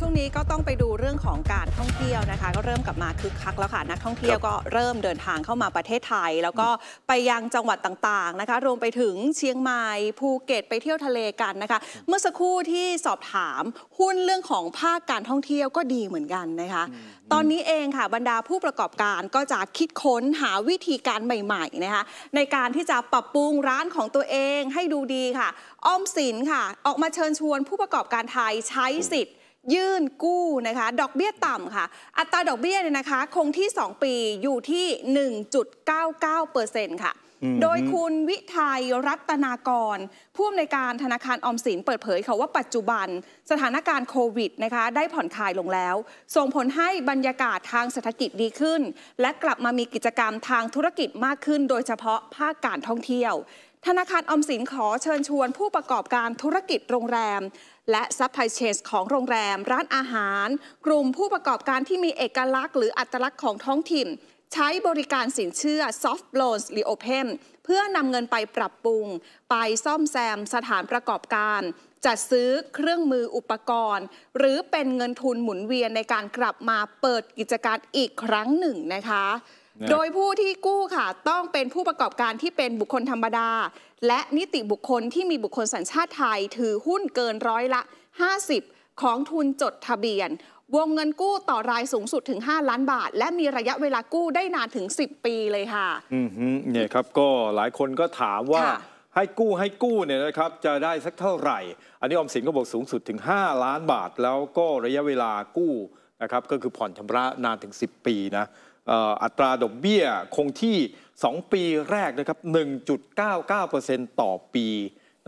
ช่วงนี้ก็ต้องไปดูเรื่องของการท่องเที่ยวนะคะก็เริ่มกลับมาคึกคักแล้วค่ะนักท่องเที่ยวก็เริ่มเดินทางเข้ามาประเทศไทย แล้วก็ไปยังจังหวัดต่างๆนะคะรวมไปถึงเชียงใหม่ภูเก็ตไปเที่ยวทะเลกันนะคะเมื่อสักครู่ที่สอบถามหุ้นเรื่องของภาคการท่องเที่ยวก็ดีเหมือนกันนะคะ ตอนนี้เองค่ะบรรดาผู้ประกอบการก็จะคิดค้นหาวิธีการใหม่ๆนะคะในการที่จะปรับปรุงร้านของตัวเองให้ดูดีค่ะ อ้อมสินค่ะออกมาเชิญชวนผู้ประกอบการไทยใช้สิทธิ์ยื่นกู้นะคะ ดอกเบี้ยต่ำค่ะ อัตราดอกเบี้ยเนี่ยนะคะ คงที่ 2 ปีอยู่ที่ 1.99%ค่ะโดยคุณวิทัยรัตนากรผู้อำนวยการธนาคารออมสินเปิดเผยเขาว่าปัจจุบันสถานการณ์โควิดนะคะได้ผ่อนคลายลงแล้ว ส่งผลให้บรรยากาศทางเศรษฐกิจดีขึ้น และกลับมามีกิจกรรมทางธุรกิจมากขึ้น โดยเฉพาะภาคการท่องเที่ยว ธนาคารออมสินขอเชิญชวน ผู้ประกอบการธุรกิจโรงแรมและซัพพลายเชนของโรงแรมร้านอาหาร กลุ่มผู้ประกอบการที่มีเอกลักษณ์หรืออัตลักษณ์ของท้องถิ่น ใช้บริการสินเชื่อ Soft Loans r e o p e n เพื่อนำเงินไปปรับปรุง ไปซ่อมแซมสถานประกอบการ จัดซื้อเครื่องมืออุปกรณ์ หรือเป็นเงินทุนหมุนเวียนในการกลับมาเปิดกิจการอีกครั้งหนึ่งนะคะ โดยผู้ที่กู้ค่ะ ต้องเป็นผู้ประกอบการที่เป็นบุคคลธรรมดาและนิติบุคคลที่มีบุคคลสัญชาติไทยถือหุ้นเกินร้อยละ 50 ของทุนจดทะเบียน วงเงินกู้ต่อรายสูงสุดถึง 5 ล้านบาท และมีระยะเวลากู้ได้นานถึง 10 ปีเลยค่ะอืมเนี่ยครับ ก็หลายคนก็ถามว่าให้กู้ให้กู้เนี่ยนะครับ จะได้สักเท่าไหร่ อันนี้อมสินก็บอกสูงสุดถึง 5 ล้านบาท แล้วก็ระยะเวลากู้นะครับก็คือผ่อนชำระนานถึง 10 ปีนะอัตราดอกเบี้ยคงที่2 ปีแรกนะครับ1.99%ต่อปี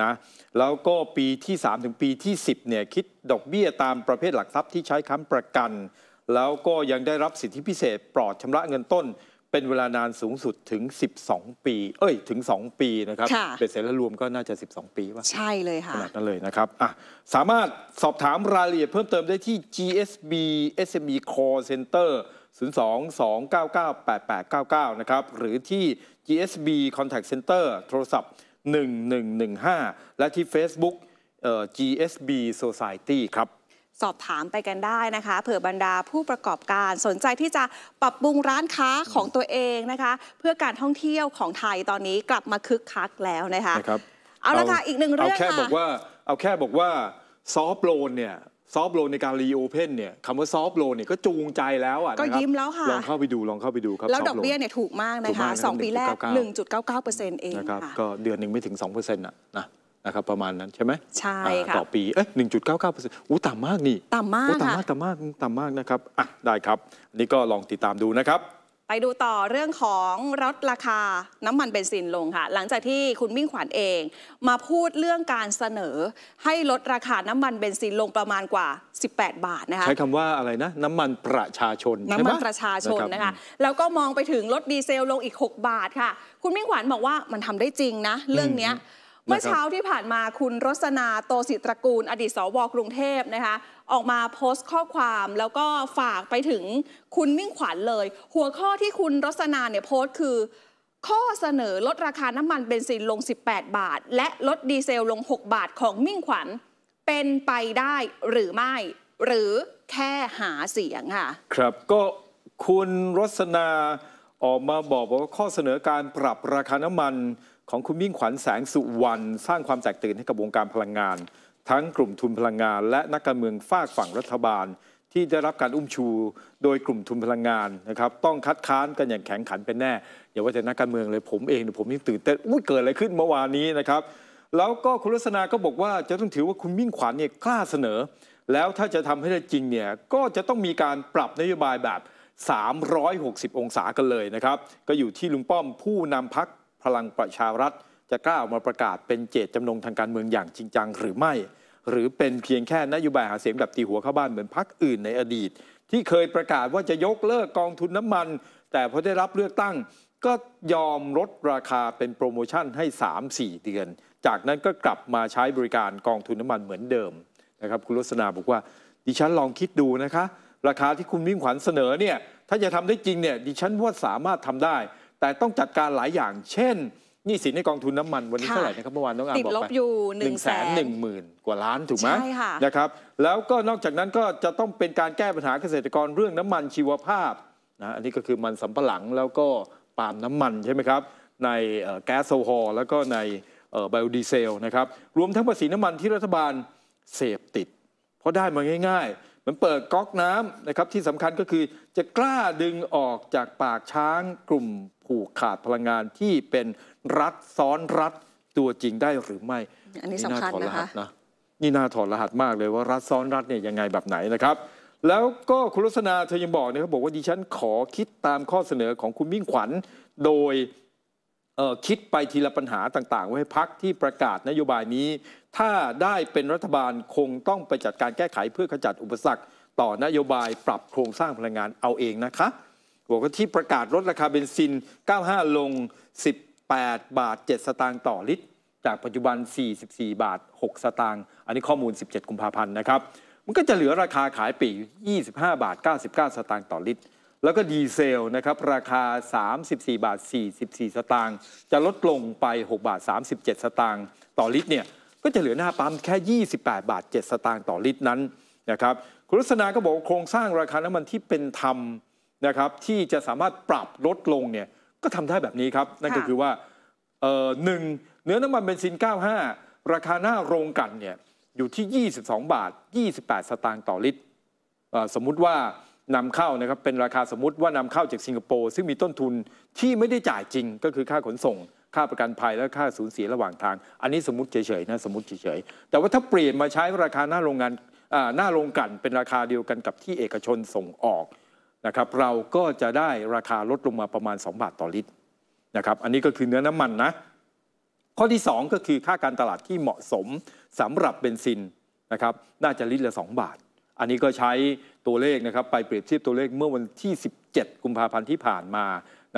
นะแล้วก็ปีที่ 3 ถึงปีที่ 10เนี่ยคิดดอกเบี้ยตามประเภทหลักทรัพย์ที่ใช้ค้ำประกัน แล้วก็ยังได้รับสิทธิพิเศษ ปลอดชำระเงินต้น เป็นเวลานานสูงสุดถึง 12 ปีเอ้ยถึง 2 ปีนะครับเป็นเสร็จแล้วรวมก็น่าจะ 12 ปีว่าใช่เลยค่ะขนาดนั้นเลยนะครับอ่ะสามารถสอบถามรายละเอียดเพิ่มเติมได้ที่ GSB SME Call Center 02-299-8899 นะครับหรือที่ GSB Contact Center โทรศัพท์ 1115 และที่ Facebook GSB Society ครับ สอบถามไปกันได้นะคะ เผื่อบรรดาผู้ประกอบการสนใจที่จะปรับปรุงร้านค้าของตัวเองนะคะ เพื่อการท่องเที่ยวของไทยตอนนี้กลับมาคึกคักแล้วนะคะนะครับ เอาละค่ะอีกหนึ่งเรื่องเอาแค่บอกว่าเอาแค่บอกว่า ซอฟโลนเนี่ยซอฟโลในการรีโอเพนเนี่ยคำว่าซอฟโลนเนี่ยก็จูงใจแล้วอ่ะก็ยิ้มแล้วค่ะลองเข้าไปดูลองเข้าไปดูครับแล้วดอกเบี้ยเนี่ยถูกมากนะคะสองปีแรก 1.99เปอร์เซ็นต์เองนะครับก็เดือนหนึ่งไม่ถึง2%เปอร์เซ็นต์่ะนะนะครับ ประมาณนั้นใช่ไหมใช่ค่ะต่อปีเอ๊ะหนึ่งจุดเก้าเก้าเปอร์เซ็นต์อู้ต่ำมากนี่ ต่ำมากต่ำมากต่ำมากต่ำมากนะครับอ่ะได้ครับนี่ก็ลองติดตามดูนะครับไปดูต่อเรื่องของลดราคาน้ำมันเบนซินลงค่ะ หลังจากที่คุณมิ่งขวัญเองมาพูดเรื่องการเสนอ ให้ลดราคาน้ำมันเบนซินลงประมาณกว่า 18 บาทนะคะใช้คำว่าอะไรนะน้ำมันประชาชนน้ำมันประชาชนนะคะแล้วก็มองไปถึงลดดีเซลลงอีก 6 บาทค่ะ คุณมิ่งขวัญบอกว่ามันทำได้จริงนะ เรื่องนี้เมื่อเช้าที่ผ่านมาคุณรสนาโตศิตรกูล อดีตสวกรุงเทพนะคะออกมาโพสต์ข้อความแล้วก็ฝากไปถึงคุณมิ่งขวัญเลย หัวข้อที่คุณรสนาเนี่ยโพสต์คือ ข้อเสนอลดราคาน้ำมันเบนซินลง 18 บาท และลดดีเซลลง 6 บาทของมิ่งขวัญ เป็นไปได้หรือไม่ หรือแค่หาเสียงค่ะครับก็คุณรสนาออกมาบอกว่าข้อเสนอการปรับราคาน้ำมันของคุณมิ่งขวัญแสงสุวรรณสร้างความแตกตื่นให้กับวงการพลังงานทั้งกลุ่มทุนพลังงานและนักการเมืองฝากฝั่งรัฐบาล ที่ได้รับการอุ้มชูโดยกลุ่มทุนพลังงานนะครับต้องคัดค้านกันอย่างแข็งขันเป็นแน่อย่าว่าแต่นักการเมืองเลยผมเองเนี่ยผมยิ่งตื่นเต้นอุ้ยเกิดอะไรขึ้นเมื่อวานนี้นะครับ แล้วก็คุณลักษณาก็บอกว่าจะต้องถือว่าคุณมิ่งขวัญเนี่ยกล้าเสนอ แล้วถ้าจะทำให้ได้จริงเนี่ยก็จะต้องมีการปรับนโยบายแบบ 360 องศากันเลยนะครับก็อยู่ที่ลุงป้อมผู้นำพักพลังประชารัฐจะกล้าออกมาประกาศเป็นเจตจำนงทางการเมืองอย่างจริงจังหรือไม่ หรือเป็นเพียงแค่นโยบายหาเสียงแบบตีหัวเข้าบ้านเหมือนพรรคอื่นในอดีต ที่เคยประกาศว่าจะยกเลิกกองทุนน้ำมัน แต่พอได้รับเลือกตั้ง ก็ยอมลดราคาเป็นโปรโมชั่นให้ 3-4เดือน จากนั้นก็กลับมาใช้บริการกองทุนน้ำมันเหมือนเดิมนะครับคุณลสนาบอกว่า ดิฉันลองคิดดูนะคะราคาที่คุณมิ่งขวัญเสนอเนี่ยถ้าจะทำได้จริงเนี่ยดิฉันว่าสามารถทำได้ แต่ต้องจัดการหลายอย่างเช่นนี่สินในกองทุนน้ามันวันนี้เท่าไหร่นะครับเมื่อวานน้องอามบอกไปติดลบอยู่หนึ่งแสนหนึ่งหมื่นกว่าล้านถูกไหมใช่ค่ะนะครับแล้วก็นอกจากนั้นก็จะต้องเป็นการแก้ปัญหาเกษตรกรเรื่องน้ำมันชีวภาพนะอันนี้ก็คือมันสมปะหลังแล้วก็ปาล์มน้ำมันใช่ไหมครับ ในแก๊สโซฮอลแล้วก็ในไบโอดีเซลนะครับ รวมทั้งภาษีน้ำมันที่รัฐบาลเสพติดเพราะได้มาง่ายๆเหมือนเปิดก๊อกน้ำนะครับที่สำคัญก็คือจะกล้าดึงออกจากปากช้างกลุ่มผูกขาดพลังงานที่เป็นรัฐซ้อนรัฐตัวจริงได้หรือไม่อันนี้สำคัญนะคะนะนี่น่าถอดรหัสมากเลยว่า รัฐซ้อนรัฐเนี่ยยังไงแบบไหนนะครับ แล้วก็คุณลักษณาเธอยังบอกนะครับบอกว่าดิฉันขอคิดตามข้อเสนอของคุณมิ่งขวัญ โดยคิดไปทีละปัญหาต่างๆไว้พักที่ประกาศนโยบายนี้ ถ้าได้เป็นรัฐบาลคงต้องไปจัดการแก้ไขเพื่อขจัดอุปสรรค ต่อนโยบายปรับโครงสร้างพลังงานเอาเองนะคะบอกว่าที่ประกาศลดราคาเบนซิน 95 ลง 18 บาท 7 สตางค์ต่อลิตร จากปัจจุบัน 44 บาท 6 สตางค์ อันนี้ข้อมูล 17 กุมภาพันธ์ นะครับ มันก็จะเหลือราคาขายปีก25 บาท 99 สตางค์ต่อลิตร แล้วก็ดีเซลนะครับ ราคา 34 บาท 44 สตางค์ จะลดลงไป 6 บาท 37 สตางค์ต่อลิตร เนี่ย ก็จะเหลือหน้าปั๊มแค่ 28 บาท 7 สตางค์ต่อลิตรนั้น นะครับ คุณรัศนาก็บอกโครงสร้างราคาน้ำมันที่เป็นธรรมนะครับที่จะสามารถปรับลดลงเนี่ยก็ทำได้แบบนี้ครับนั่นก็คือว่าหนึ่งเนื้อน้ำมันเบนซิน 95 ราคาหน้าโรงกันเนี่ยอยู่ที่ 22 บาท 28 สตางค์ต่อลิตรสมมุติว่านำเข้านะครับเป็นราคาสมมุติว่านำเข้าจากสิงคโปร์ซึ่งมีต้นทุนที่ไม่ได้จ่ายจริงก็คือค่าขนส่ง ค่าประกันภัยและค่าสูญเสียระหว่างทาง อันนี้สมมติเฉยๆนะสมมติเฉยๆแต่ว่าถ้าเปลี่ยนมาใช้ราคาหน้าโรงงานหน้าโรงกันเป็นราคาเดียวกันกับที่เอกชนส่งออกนะครับเราก็จะได้ราคาลดลงมาประมาณ 2 บาทต่อลิตรนะครับอันนี้ก็คือเนื้อน้ำมันนะข้อที่ 2 ก็คือค่าการตลาดที่เหมาะสมสำหรับเบนซินนะครับน่าจะลิตรละ 2 บาท อันนี้ก็ใช้ตัวเลขนะครับไปเปรียบเทียบตัวเลขเมื่อวันที่17กุมภาพันธ์ที่ผ่านมา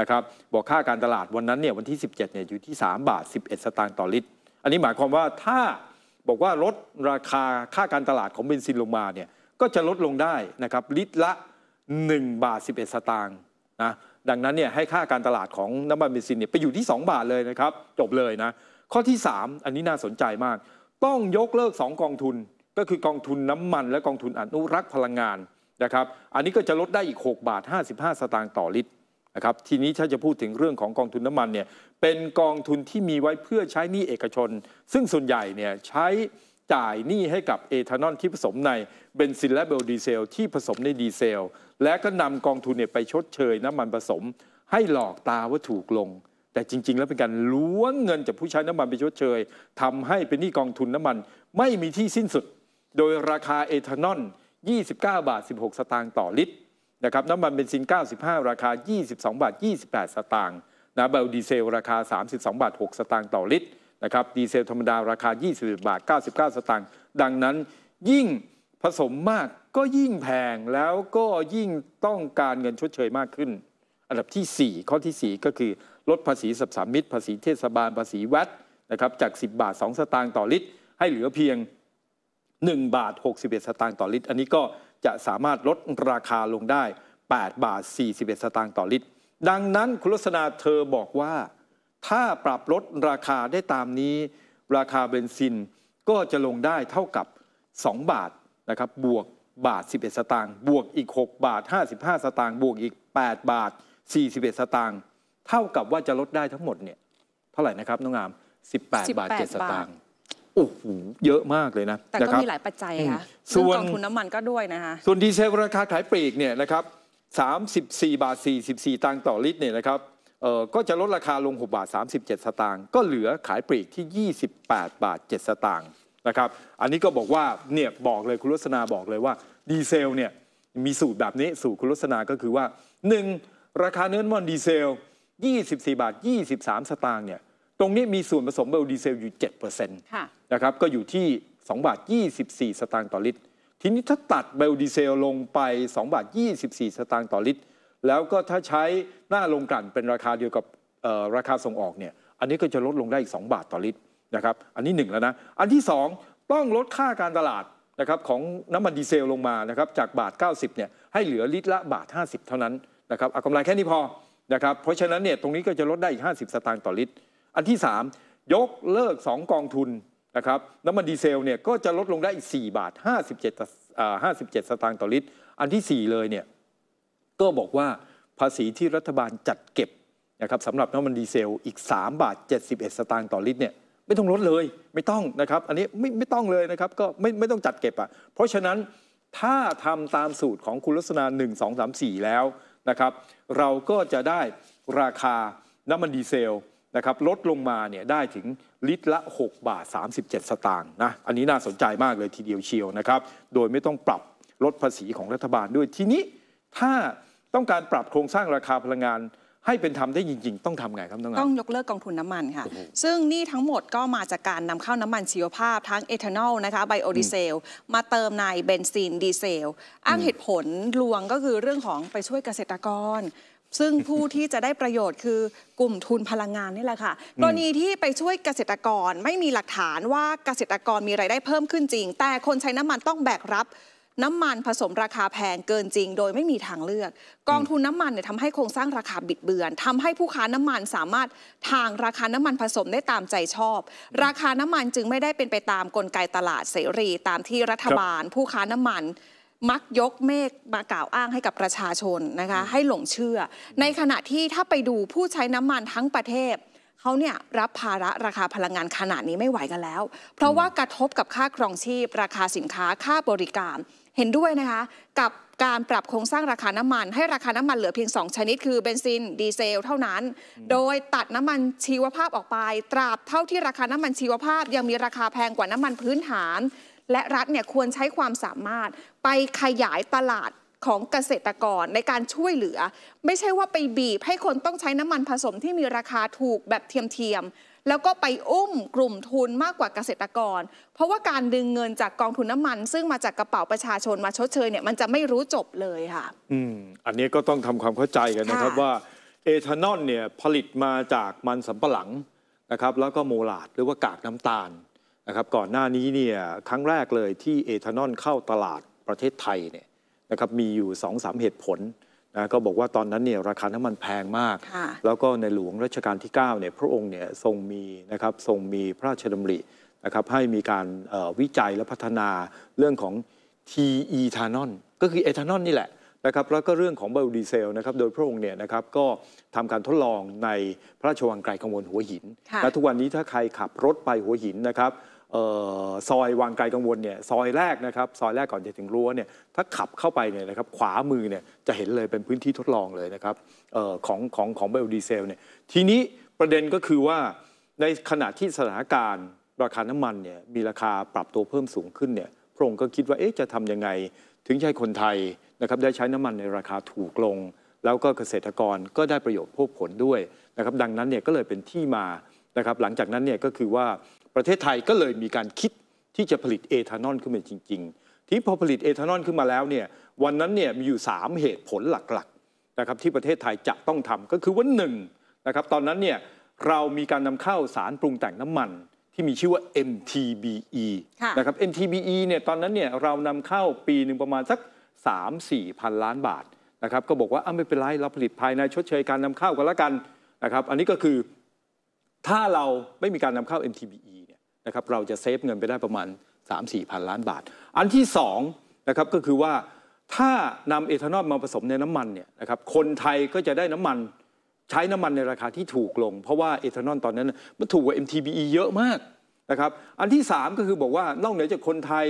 นะครับบอกค่าการตลาดวันนั้นเนี่ยวันที่17เนี่ยอยู่ที่ 3 บาท11สตางค์ต่อลิตร อันนี้หมายความว่าถ้าบอกว่าลดราคาค่าการตลาดของเบนซินลงมาเนี่ยก็จะลดลงได้นะครับลิตรละ1บาท 11 สตางค์นะดังนั้นเนี่ยให้ค่าการตลาดของน้ำมันเบนซินเนี่ยไปอยู่ที่ 2 บาทเลยนะครับจบเลยนะข้อที่ 3 อันนี้น่าสนใจมากต้องยกเลิก 2 กองทุนก็คือกองทุนน้ำมัน และกองทุนอนุรักษ์พลังงานนะครับอันนี้ก็จะลดได้อีก6บาท55 สตางค์ต่อลิตรนะครับทีนี้ถ้าจะพูดถึงเรื่องของกองทุนน้ำมันเนี่ยเป็นกองทุนที่มีไว้เพื่อใช้นี่เอกชน ซึ่งส่วนใหญ่เนี่ยใช้จ่ายหนี้ให้กับเอทานอลที่ผสมในเบนซินและเบลดีเซลที่ผสมในดีเซลและก็นำกองทุนเนี่ยไปชดเชย น้ำมันผสมให้หลอกตาว่าถูกลง แต่จริงๆ แล้วเป็นการล้วงเงินจากผู้ใช้น้ำมันไปชดเชยทำให้เป็นหนี้กองทุนน้ำมันไม่มีที่สิ้นสุด โดยราคาเอทานอล29บาท16 สตางค์ต่อลิตรนะครับน้ำมันเบนซิน95 ราคา 22บาท28 สตางค์นะเบลดีเซลราคา 32บาท6สตางค์ต่อลิตรนะครับดีเซลธรรมดาราคา20บาท 99 สตางค์ ดังนั้นยิ่งผสมมากก็ยิ่งแพงแล้วก็ยิ่งต้องการเงินชดเชยมากขึ้น อันดับที่ 4 ข้อที่ 4 ก็คือลดภาษีสับสามิตรภาษีเทศบาลภาษีวัดนะครับจาก 10 บาท 2 สตางค์ต่อลิตร ให้เหลือเพียง 1 บาท 61 สตางค์ต่อลิตร อันนี้ก็จะสามารถลดราคาลงได้ 8 บาท 41 สตางค์ต่อลิตร ดังนั้นคุณลักษณะเธอบอกว่าถ้าปรับลดราคาได้ตามนี้ ราคาเบนซินก็จะลงได้เท่ากับ 2 บาทนะครับ บวกบาท 11 สตางค์บวกอีก 6 บาท 55สตางค์บวกอีก 8 บาท 41 สตางค์เท่ากับว่าจะลดได้ทั้งหมดเนี่ย เท่าไหร่นะครับน้องงาม 18 บาท 7 สตางค์โอ้โหเยอะมากเลยนะแต่ก็มีหลายปัจจัยค่ะส่วนกองทุนน้ำมันก็ด้วยนะคะส่วนดีเซลราคาขายปลีกเนี่ยนะครับ 34 บาท 44ตังค์ต่อลิตรเนี่ยนะครับก็จะลดราคาลง 6 บาท 37 สตางค์ก็เหลือขายปลีกที่ 28 บาท 7 สตางค์นะครับอันนี้ก็บอกว่าเนี่ยบอกเลยคุณลสนษาบอกเลยว่าดีเซลเนี่ยมีสูตรแบบนี้สูตรคุณลสนษาก็คือว่า 1. ราคาเนื้อมอนดีเซล24 บาท 23 สตางค์เนี่ยตรงนี้มีส่วนผสมเบลดีเซลอยู่7%นะครับก็อยู่ที่ 2 บาท24 สตางค์ต่อลิตรทีนี้ถ้าตัดเบลดีเซลลงไป 2 บาท 24 สตางค์ต่อลิตรแล้วก็ถ้าใช้หน้าลงกลั่นเป็นราคาเดียวกับราคาส่งออกเนี่ยอันนี้ก็จะลดลงได้อีก2บาทต่อลิตรนะครับอันนี้1แล้วนะอันที่ 2 ต้องลดค่าการตลาดนะครับของน้ำมันดีเซลลงมานะครับจากบาท 90เนี่ยให้เหลือลิตรละบาท 50 เท่านั้นนะครับเอากำไรแค่นี้พอนะครับเพราะฉะนั้นเนี่ยตรงนี้ก็จะลดได้อีก50 สตางค์ต่อลิตร อันที่ 3 ยกเลิก 2 กองทุนนะครับน้ำมันดีเซลเนี่ยก็จะลดลงได้อีก4บาท 57 57 สตางค์ต่อลิตร อันที่ 4 เลยเนี่ยก็บอกว่าภาษีที่รัฐบาลจัดเก็บนะครับสำหรับน้ำมันดีเซลอีก3บาท71 สตางค์ต่อลิตรเนี่ยไม่ต้องลดเลยไม่ต้องนะครับอันนี้ไม่ไม่ต้องเลยนะครับก็ไม่ไม่ต้องจัดเก็บอ่ะเพราะฉะนั้นถ้าทำตามสูตรของคุณลักษณะ1 2 3 4 แล้วนะครับเราก็จะได้ราคาน้ำมันดีเซลนะครับลดลงมาเนี่ยได้ถึงลิตรละ6บาท37 สตางค์นะอันนี้น่าสนใจมากเลยทีเดียวเชียวนะครับโดยไม่ต้องปรับลดภาษีของรัฐบาลด้วยทีนี้ถ้าต้องการปรับโครงสร้างราคาพลังงานให้เป็นธรรมได้จริงๆ ต้องทำไงครับต้องต้องยกเลิกกองทุนน้ำมันค่ะ ซึ่งนี่ทั้งหมดก็มาจากการนำเข้าน้ำมันชีวภาพทั้งเอทานอลนะคะไบโอดีเซล มาเติมในเบนซินดีเซลอ้างเหตุผลลวงก็คือเรื่องของไปช่วยเกษตรกร ซึ่งผู้ที่จะได้ประโยชน์คือกลุ่มทุนพลังงานนี่แหละค่ะกรณีที่ไปช่วยเกษตรกรไม่มีหลักฐานว่าเกษตรกรมีรายได้เพิ่มขึ้นจริง แต่คนใช้น้ำมันต้องแบกรับน้ำมันผสมราคาแพงเกินจริง โดยไม่มีทางเลือกกองทุนน้ำมันเนี่ยทำให้โครงสร้างราคาบิดเบือนทำให้ผู้ค้าน้ำมันสามารถทางราคาน้ำมันผสมได้ตามใจชอบ ราคาน้ำมันจึงไม่ได้เป็นไปตามกลไกตลาดเสรี ตามที่รัฐบาล ผู้ค้าน้ำมัน มักยกเมฆมากล่าวอ้างให้กับประชาชนนะคะให้หลงเชื่อ ในขณะที่ถ้าไปดูผู้ใช้น้ำมันทั้งประเทศเขาเนี่ยรับภาระราคาพลังงานขนาดนี้ไม่ไหวกันแล้ว เพราะว่ากระทบกับค่าครองชีพ ราคาสินค้าค่าบริการเห็นด้วยนะคะกับการปรับโครงสร้างราคาน้ำมัน ให้ราคาน้ำมันเหลือเพียง 2 ชนิดคือเบนซินดีเซลเท่านั้น โดยตัดน้ำมันชีวภาพออกไป ตราบเท่าที่ราคาน้ำมันชีวภาพ ยังมีราคาแพงกว่าน้ำมันพื้นฐาน และรัฐเนี่ยควรใช้ความสามารถไปขยายตลาดของเกษตรกรในการช่วยเหลือ ไม่ใช่ว่าไปบีบให้คนต้องใช้น้ำมันผสมที่มีราคาถูกแบบเทียมมแล้วก็ไปอุ้มกลุ่มทุนมากกว่าเกษตรกร เพราะว่าการดึงเงินจากกองทุนน้ามัน ซึ่งมาจากกระเป๋าประชาชนมาชดเชยเนี่ยมันจะไม่รู้จบเลยค่ะ อืม อันนี้ก็ต้องทำความเข้าใจกันนะครับว่าเอทานอลเนี่ยผลิตมาจากมันสำปะหลังนะครับแล้วก็โมลาดหรือว่ากากน้ำตาลนะครับก่อนหน้านี้เนี่ยครั้งแรกเลยที่เอทานอลเข้าตลาดประเทศไทยเนี่ยนะครับมีอยู่2อสาเหตุผละก็บอกว่าตอนนั้นเนี่ยราคาน้ำมันแพงมาก แล้วก็ในหลวงรัชกาลที่9เนี่ยพระองค์เนี่ยทรงมีนะครับทรงมีพระราชดำรินะครับให้มีการวิจัยและพัฒนาเรื่องของทอีทานอนก็คือเอทานอนนี่แหละ นะครับ แล้วก็เรื่องของไบโอดีเซลนะครับโดยพระองค์เนี่ยนะครับก็ทำการทดลองในพระราชวังไกลกังวลหัวหิน และทุกวันนี้ถ้าใครขับรถไปหัวหินนะครับซอยวางไกลกังวลเนี่ยซอยแรกนะครับซอยแรกก่อนจะถึงรั้วเนี่ยถ้าขับเข้าไปเนี่ยนะครับขวามือเนี่ยจะเห็นเลยเป็นพื้นที่ทดลองเลยนะครับออของของของเบลดีเซลเนี่ยทีนี้ประเด็นก็คือว่า ในขณะที่สถานการณ์ ราคาน้ำมันเนี่ยมีราคาปรับตัวเพิ่มสูงขึ้นเนี่ยพระองค์ก็คิดว่าเอ๊ะจะทํำยังไง ถึงใช้คนไทยนะครับได้ใช้น้ำมันในราคาถูกลง แล้วก็เกษตรกรก็ได้ประโยชน์พวกผลด้วยนะครับ ดังนั้นเนี่ยก็เลยเป็นที่มานะครับหลังจากนั้นเนี่ยก็คือว่าประเทศไทยก็เลยมีการคิดที่จะผลิตเอทานอลขึ้นมาจริง ๆ ที่พอผลิตเอทานอลขึ้นมาแล้วเนี่ยวันนั้นเนี่ยมีอยู่ 3 เหตุผลหลักๆนะครับที่ประเทศไทยจะต้องทำก็คือว่าหนึ่งนะครับตอนนั้นเนี่ยเรามีการนำเข้าสารปรุงแต่งน้ำมันที่มีชื่อว่า MTBE นะครับ MTBE เนี่ยตอนนั้นเนี่ยเรานำเข้าปีหนึ่งประมาณสัก3-4พันล้านบาทนะครับก็บอกว่าอ้าไม่เป็นไรเราผลิตภายในชดเชยการนำเข้ากันละกันนะครับอันนี้ก็คือถ้าเราไม่มีการนำเข้า MTBE ะครับเราจะเซฟเงินไปได้ประมาณ3 4พันล้านบาท อันที่2นะครับก็คือว่าถ้านำเอทานอลมาผสมในน้ำมันเนี่ยนะครับคนไทยก็จะได้น้ำมันใช้น้ำมันในราคาที่ถูกลง เพราะว่าเอทานอลตอนนั้นมันถูกกว่า MTBE เยอะมากนะครับอันที่ 3 ก็คือบอกว่านอกเหนือจากคนไทย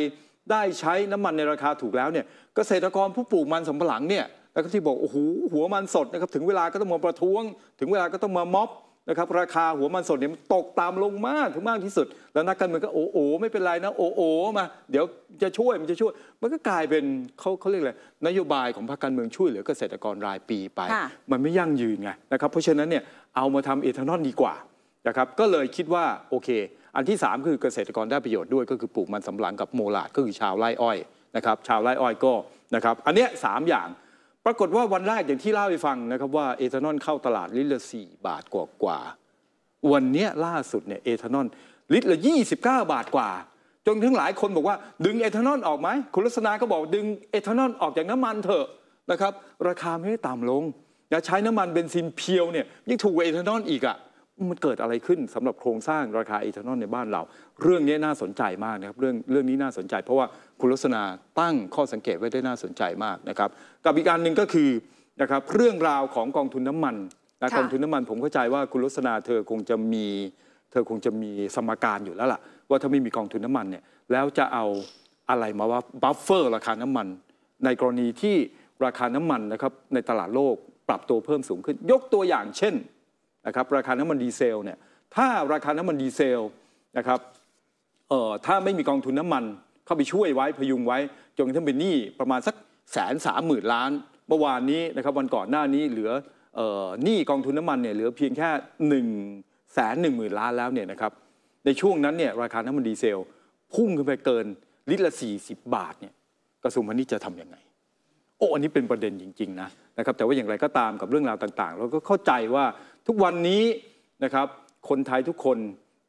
ได้ใช้น้ำมันในราคาถูกแล้วเนี่ยกเกษตรกรผู้ปลูกมันสำปะหลังเนี่ยแล้วก็ที่บอกโอ้โหหัวมันสดนะครับถึงเวลาก็ต้องมาประท้วง ถึงเวลาก็ต้องมาม็อบนะครับราคาหัวมันสดเนี่ยมันตกตามลงมาก ถึงมากที่สุด แล้วนักการเมืองก็โอ้โอไม่เป็นไรนะโอ้โอมา เดี๋ยวจะช่วยมันจะช่วย มันก็กลายเป็นเขาเขาเรียกอะไรนโยบายของพรรคการเมืองช่วยเหลือเกษตรกรรายปีไป มันไม่ยั่งยืนไงนะครับ เพราะฉะนั้นเนี่ยเอามาทำเอทานอลดีกว่านะครับก็เลยคิดว่าโอเคอันที่ 3 คือเกษตรกรได้ประโยชน์ด้วยก็คือปลูกมันสำปะหลังกับโมลาดก็คือชาวไร่อ้อยนะครับชาวไร่อ้อยก็นะครับอันเนี้ยสอย่างปรากฏว่าวันแรกอย่างที่เล่าให้ฟังนะครับว่าเอทานอลเข้าตลาดลิตรละสี่บาทกว่ากว่าวันนี้ล่าสุดเนี่ยเอทานอลลิตรละยี่สิบเก้าบาทกว่าจนทั้งหลายคนบอกว่าดึงเอทานอลออกไหมคุณลักษณะก็บอกดึงเอทานอลออกจากน้ำมันเถอะนะครับ ราคาไม่ได้ต่ำลง อย่าใช้น้ำมันเบนซินเพียวเนี่ยยิ่งถูกกว่าเอทานอลอีกอะ่ะมันเกิดอะไรขึ้นสำหรับโครงสร้างราคาเอทานอลในบ้านเรา เรื่องนี้น่าสนใจมากนะครับเรื่องเรื่องนี้น่าสนใจ เพราะว่าคุณลักษณะตั้งข้อสังเกตไว้ได้น่าสนใจมากนะครับกับอีกการหนึ่งก็คือนะครับเรื่องราวของกองทุนน้ามันนะกองทุนน้ามันผมเข้าใจว่าคุณลักษณะเธอคงจะมี เธอคงจะมีสมการอยู่แล้วล่ะ ว่าถ้าไม่มีกองทุนน้ามันเนี่ยแล้วจะเอาอะไรมาว่าบัฟเฟอร์ราคาน้ำมัน ในกรณีที่ราคาน้ำมันนะครับในตลาดโลกปรับตัวเพิ่มสูงขึ้น ยกตัวอย่างเช่นะครับราคาน้ำมันดีเซลเนี่ย ถ้าราคาน้ำมันดีเซลนะครับเอ่อถ้าไม่มีกองทุนน้ำมันเข้าไปช่วยไว้พยุงไว้ จนกระทั่งเป็นหนี้ประมาณสักแสนสามหมื่นล้านเมื่อวานนี้นะครับวันก่อนหน้านี้เหลือหนี้กองทุนน้ำมันเนี่ยเหลือเพียงแค่1นึ่งแสนหนึ่งหมื่นล้านแล้วเนี่ยนะครับ ในช่วงนั้นเนี่ยราคาน้ำมันดีเซลพุ่งขึ้นไปเกินลิตรละ 40 บาทเนี่ยกระทรวงพาณิชย์จะทำยังไง โอ้ อันนี้เป็นประเด็นจริงๆนะนะครับ แต่ว่าอย่างไรก็ตามกับเรื่องราวต่างๆเราก็เข้าใจว่าทุกวันนี้นะครับ คนไทยทุกคน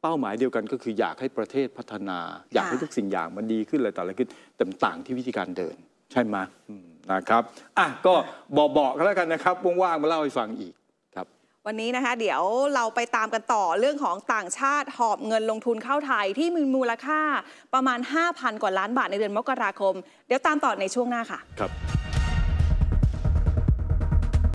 เป้าหมายเดียวกันก็คืออยากให้ประเทศพัฒนาอยากให้ทุกสิ่งอย่างมันดีขึ้นอะไรต่างะขึ้นแต่ต่าง ที่วิธีการเดิน ใช่ไหมนะครับอ่ะก็บอกๆกันแล้วกันนะครับว่างๆมาเล่าให้ฟังอีกครับ วันนี้นะคะ เดี๋ยวเราไปตามกันต่อเรื่องของต่างชาติหอบเงินลงทุนเข้าไทย ที่มีมูลค่าประมาณ5,000กว่าล้านบาทในเดือนมกราคมเดี๋ยวตามต่อในช่วงหน้าค่ะครับ